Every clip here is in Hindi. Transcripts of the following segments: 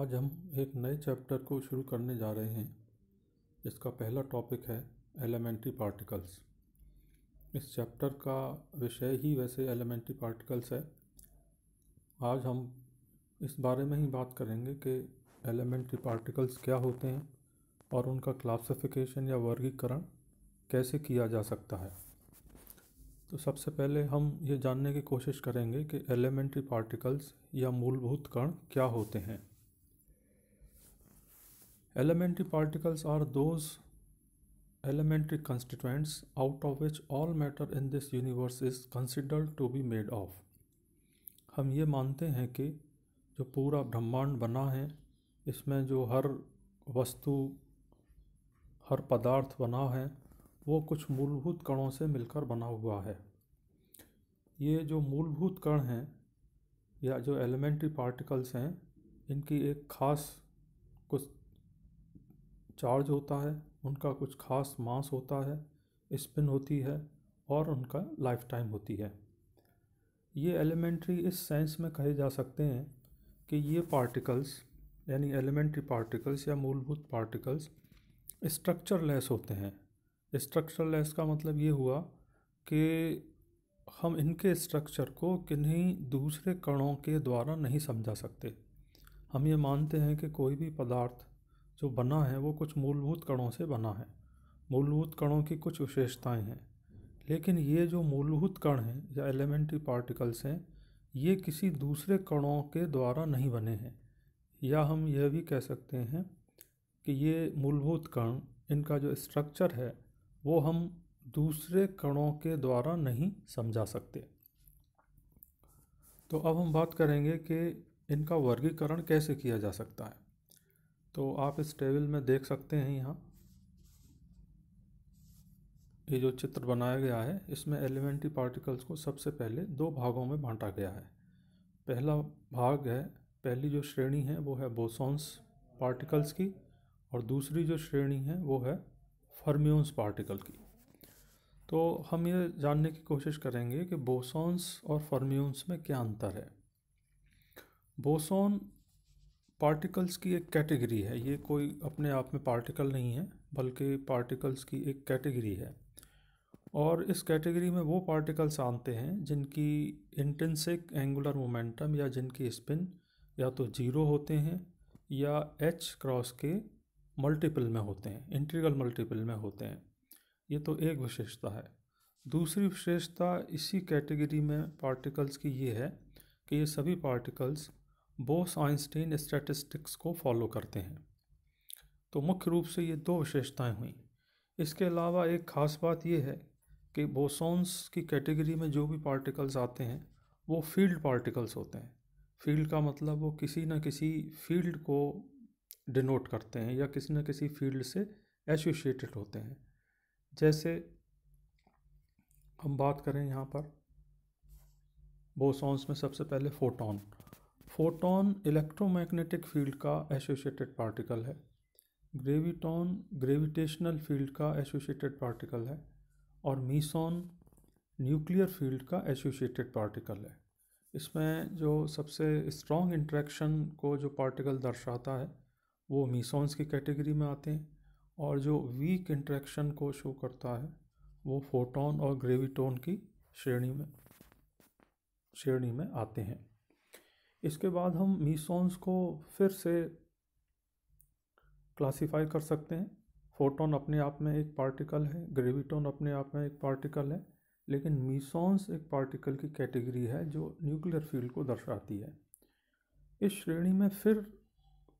आज हम एक नए चैप्टर को शुरू करने जा रहे हैं इसका पहला टॉपिक है एलिमेंट्री पार्टिकल्स इस चैप्टर का विषय ही वैसे एलिमेंट्री पार्टिकल्स है आज हम इस बारे में ही बात करेंगे कि एलिमेंट्री पार्टिकल्स क्या होते हैं और उनका क्लासिफिकेशन या वर्गीकरण कैसे किया जा सकता है तो सबसे पहले हम ये जानने की कोशिश करेंगे कि एलिमेंट्री पार्टिकल्स या मूलभूत कण क्या होते हैं Elementary particles are those elementary constituents out of which all matter in this universe is considered to be made of. हम ये मानते हैं कि जो पूरा ब्रह्मांड बना है इसमें जो हर वस्तु हर पदार्थ बना है वो कुछ मूलभूत कणों से मिलकर बना हुआ है ये जो मूलभूत कण हैं या जो एलिमेंट्री पार्टिकल्स हैं इनकी एक खास कुछ चार्ज होता है उनका कुछ खास मास होता है स्पिन होती है और उनका लाइफ टाइम होती है ये एलिमेंट्री इस सेंस में कहे जा सकते हैं कि ये पार्टिकल्स यानी एलिमेंट्री पार्टिकल्स या मूलभूत पार्टिकल्स स्ट्रक्चर लेस होते हैं स्ट्रक्चर लेस का मतलब ये हुआ कि हम इनके स्ट्रक्चर को किन्हीं दूसरे कणों के द्वारा नहीं समझा सकते हम ये मानते हैं कि कोई भी पदार्थ जो बना है वो कुछ मूलभूत कणों से बना है मूलभूत कणों की कुछ विशेषताएं हैं लेकिन ये जो मूलभूत कण हैं या एलिमेंट्री पार्टिकल्स हैं ये किसी दूसरे कणों के द्वारा नहीं बने हैं या हम यह भी कह सकते हैं कि ये मूलभूत कण इनका जो स्ट्रक्चर है वो हम दूसरे कणों के द्वारा नहीं समझा सकते तो अब हम बात करेंगे कि इनका वर्गीकरण कैसे किया जा सकता है तो आप इस टेबल में देख सकते हैं यहाँ ये जो चित्र बनाया गया है इसमें एलिमेंट्री पार्टिकल्स को सबसे पहले दो भागों में बांटा गया है पहला भाग है पहली जो श्रेणी है वो है बोसॉन्स पार्टिकल्स की और दूसरी जो श्रेणी है वो है फर्म्योन्स पार्टिकल की तो हम ये जानने की कोशिश करेंगे कि बोसॉन्स और फर्म्योन्स में क्या अंतर है बोसॉन पार्टिकल्स की एक कैटेगरी है ये कोई अपने आप में पार्टिकल नहीं है बल्कि पार्टिकल्स की एक कैटेगरी है और इस कैटेगरी में वो पार्टिकल्स आते हैं जिनकी इंटेंसिक एंगुलर मोमेंटम या जिनकी स्पिन या तो ज़ीरो होते हैं या एच क्रॉस के मल्टीपल में होते हैं इंटीग्रल मल्टीपल में होते हैं ये तो एक विशेषता है दूसरी विशेषता इसी कैटेगरी में पार्टिकल्स की ये है कि ये सभी पार्टिकल्स बोस आइंस्टीन स्टैटिस्टिक्स को फॉलो करते हैं तो मुख्य रूप से ये दो विशेषताएं हुई इसके अलावा एक ख़ास बात यह है कि बोसॉन्स की कैटेगरी में जो भी पार्टिकल्स आते हैं वो फील्ड पार्टिकल्स होते हैं फील्ड का मतलब वो किसी न किसी फील्ड को डिनोट करते हैं या किसी न किसी फील्ड से एसोशिएटेड होते हैं जैसे हम बात करें यहाँ पर बोसॉन्स में सबसे पहले फोटोन फोटोन इलेक्ट्रोमैग्नेटिक फील्ड का एसोसिएटेड पार्टिकल है ग्रेविटॉन ग्रेविटेशनल फील्ड का एसोसिएटेड पार्टिकल है और मीसोन न्यूक्लियर फील्ड का एसोसिएटेड पार्टिकल है इसमें जो सबसे स्ट्रॉन्ग इंट्रैक्शन को जो पार्टिकल दर्शाता है वो मीसोन्स की कैटेगरी में आते हैं और जो वीक इंट्रैक्शन को शो करता है वो फोटोन और ग्रेविटोन की श्रेणी में श्रेणी में आते हैं इसके बाद हम मीसोन्स को फिर से क्लासिफाई कर सकते हैं फोटोन अपने आप में एक पार्टिकल है ग्रेविटोन अपने आप में एक पार्टिकल है लेकिन मीसोन्स एक पार्टिकल की कैटेगरी है जो न्यूक्लियर फील्ड को दर्शाती है इस श्रेणी में फिर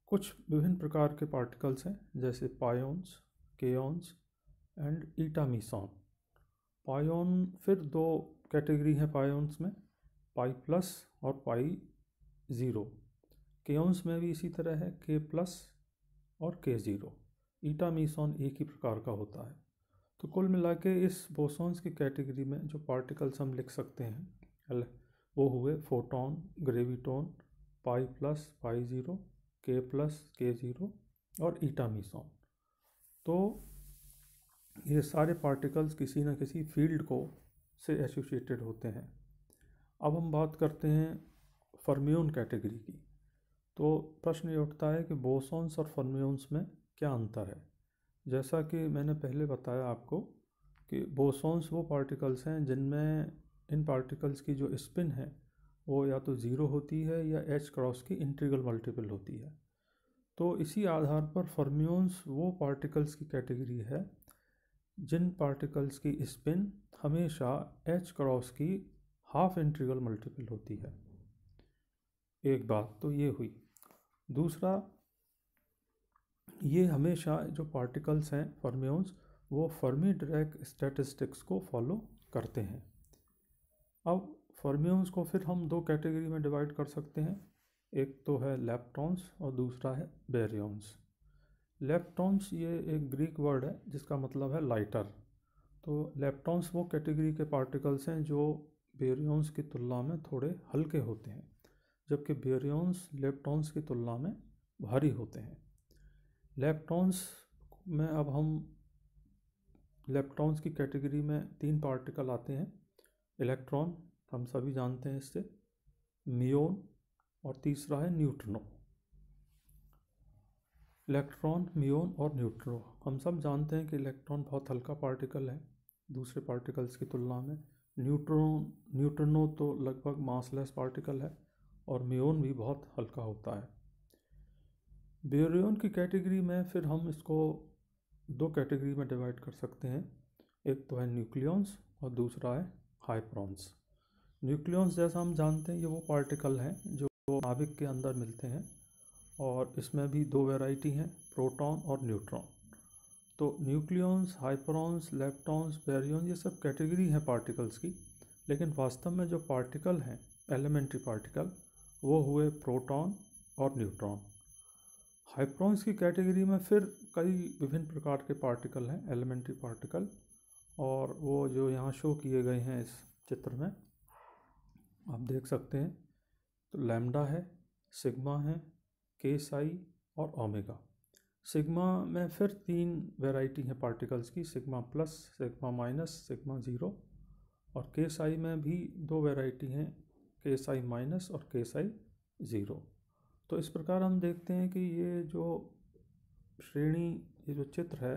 कुछ विभिन्न प्रकार के पार्टिकल्स हैं जैसे पायोन्स केयोन्स एंड ईटामीसॉन पायोन फिर दो कैटेगरी हैं पायोन्स में पाई प्लस और पाई ज़ीरो केओन्स में भी इसी तरह है के प्लस और के ज़ीरो ईटा मीसॉन एक ही प्रकार का होता है तो कुल मिला के इस बोसॉन्स की कैटेगरी में जो पार्टिकल्स हम लिख सकते हैं वो हुए photon graviton pi plus pi zero K plus K zero और ईटा मीसॉन तो ये सारे पार्टिकल्स किसी न किसी फील्ड को से एसोसिएटेड होते हैं अब हम बात करते हैं फर्मियोन कैटेगरी की तो प्रश्न ये उठता है कि बोसॉन्स और फर्मियोन्स में क्या अंतर है जैसा कि मैंने पहले बताया आपको कि बोसॉन्स वो पार्टिकल्स हैं जिनमें इन पार्टिकल्स की जो स्पिन है वो या तो ज़ीरो होती है या एच क्रॉस की इंटीग्रल मल्टीपल होती है तो इसी आधार पर फर्मियोन्स वो पार्टिकल्स की कैटेगरी है जिन पार्टिकल्स की स्पिन हमेशा एच क्रॉस की हाफ इंटीग्रल मल्टीपल होती है एक बात तो ये हुई दूसरा ये हमेशा जो पार्टिकल्स हैं फर्मियोन्स वो फर्मी डायरेक्ट स्टैटिस्टिक्स को फॉलो करते हैं अब फर्मियोन्स को फिर हम दो कैटेगरी में डिवाइड कर सकते हैं एक तो है लेप्टॉन्स और दूसरा है बेरियोन्स लेप्टॉन्स ये एक ग्रीक वर्ड है जिसका मतलब है लाइटर तो लेप्टॉन्स वो कैटेगरी के पार्टिकल्स हैं जो बेरियोन्स की तुलना में थोड़े हल्के होते हैं जबकि बेरियोन्स लेप्टॉन्स की तुलना में भारी होते हैं लेप्टॉन्स में अब हम लेप्टॉन्स की कैटेगरी में तीन पार्टिकल आते हैं इलेक्ट्रॉन हम सभी जानते हैं इससे मियोन और तीसरा है न्यूट्रनो इलेक्ट्रॉन मियोन और न्यूट्रनो हम सब जानते हैं कि इलेक्ट्रॉन बहुत हल्का पार्टिकल है दूसरे पार्टिकल्स की तुलना में न्यूट्रॉन न्यूट्रनो तो लगभग मासलेस पार्टिकल है और म्योन भी बहुत हल्का होता है बेरोन की कैटेगरी में फिर हम इसको दो कैटेगरी में डिवाइड कर सकते हैं एक तो है न्यूक्लियंस और दूसरा है हाइप्रॉन्स न्यूक्लियंस जैसा हम जानते हैं ये वो पार्टिकल हैं जो नाभिक के अंदर मिलते हैं और इसमें भी दो वैरायटी हैं प्रोटॉन और न्यूट्रॉन तो न्यूक्लियंस हाइप्रॉन्स लेप्टॉन्स बेरियन ये सब कैटेगरी हैं पार्टिकल्स की लेकिन वास्तव में जो पार्टिकल हैं एलिमेंट्री पार्टिकल वो हुए प्रोटॉन और न्यूट्रॉन हाइप्रॉन्स की कैटेगरी में फिर कई विभिन्न प्रकार के पार्टिकल हैं एलिमेंट्री पार्टिकल और वो जो यहाँ शो किए गए हैं इस चित्र में आप देख सकते हैं तो लैम्डा है सिग्मा है के साई और ओमेगा सिग्मा में फिर तीन वैरायटी हैं पार्टिकल्स की sigma plus sigma minus sigma zero और के साई में भी दो वैरायटी हैं केस आई माइनस और केस आई ज़ीरो तो इस प्रकार हम देखते हैं कि ये जो श्रेणी ये जो चित्र है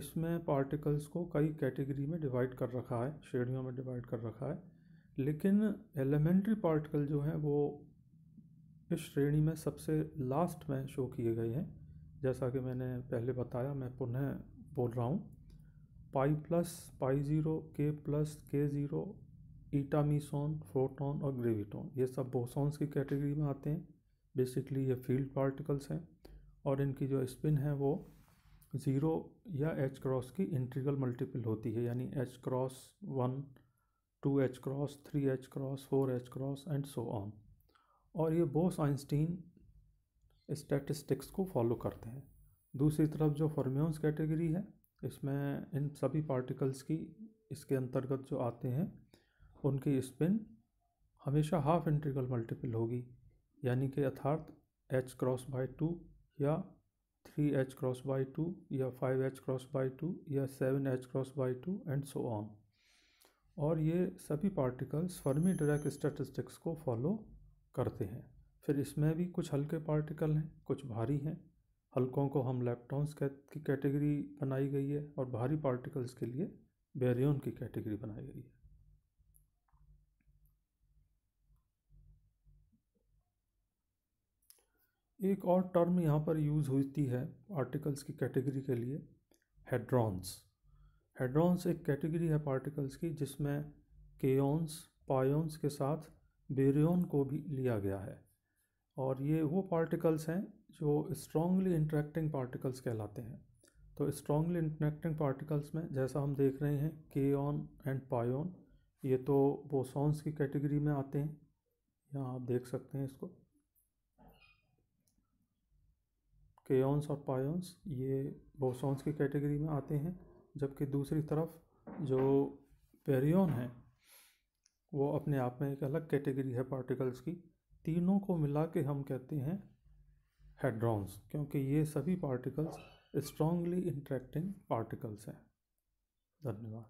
इसमें पार्टिकल्स को कई कैटेगरी में डिवाइड कर रखा है श्रेणियों में डिवाइड कर रखा है लेकिन एलिमेंट्री पार्टिकल जो हैं वो इस श्रेणी में सबसे लास्ट में शो किए गए हैं जैसा कि मैंने पहले बताया मैं पुनः बोल रहा हूँ pi plus pi zero K plus K zero कीटामीसोन फ्रोटोन और ग्रेविटोन ये सब बोसोन्स की कैटेगरी में आते हैं बेसिकली ये फील्ड पार्टिकल्स हैं और इनकी जो स्पिन है वो ज़ीरो या एच क्रॉस की इंटीग्रल मल्टीपल होती है यानी H cross one two H cross three H cross four H cross and so on और ये बोस आइंस्टीन स्टैटिस्टिक्स को फॉलो करते हैं दूसरी तरफ जो फॉर्म्योन्स कैटेगरी है इसमें इन सभी पार्टिकल्स की इसके अंतर्गत जो आते हैं उनकी स्पिन हमेशा हाफ इंटीग्रल मल्टीपल होगी यानी कि अर्थार्थ एच क्रॉस बाई टू या three H cross by two या five H cross by two या seven H cross by two and so on और ये सभी पार्टिकल्स फर्मी डायरेक स्टैटिस्टिक्स को फॉलो करते हैं फिर इसमें भी कुछ हल्के पार्टिकल हैं कुछ भारी हैं हल्कों को हम लेप्टॉन्स की कैटेगरी बनाई गई है और भारी पार्टिकल्स के लिए बेरियन की कैटेगरी बनाई गई है एक और टर्म यहाँ पर यूज़ होती है पार्टिकल्स की कैटेगरी के लिए हेड्रॉन्स हेड्रॉन्स एक कैटेगरी है पार्टिकल्स की जिसमें केयस पायोन्स के साथ बेरियन को भी लिया गया है और ये वो पार्टिकल्स हैं जो स्ट्रांगली इंटरेक्टिंग पार्टिकल्स कहलाते हैं तो स्ट्रांगली इंटरेक्टिंग पार्टिकल्स में जैसा हम देख रहे हैं के ऑन एंड पायोन ये तो बोसॉन्स की कैटेगरी में आते हैं यहाँ आप देख सकते हैं इसको केयस और पायोन्स ये बोसॉन्स की कैटेगरी में आते हैं जबकि दूसरी तरफ जो पेरियन है वो अपने आप में एक अलग कैटेगरी है पार्टिकल्स की तीनों को मिला के हम कहते हैं हेड्रॉन्स क्योंकि ये सभी पार्टिकल्स स्ट्रांगली इंट्रैक्टिंग पार्टिकल्स हैं धन्यवाद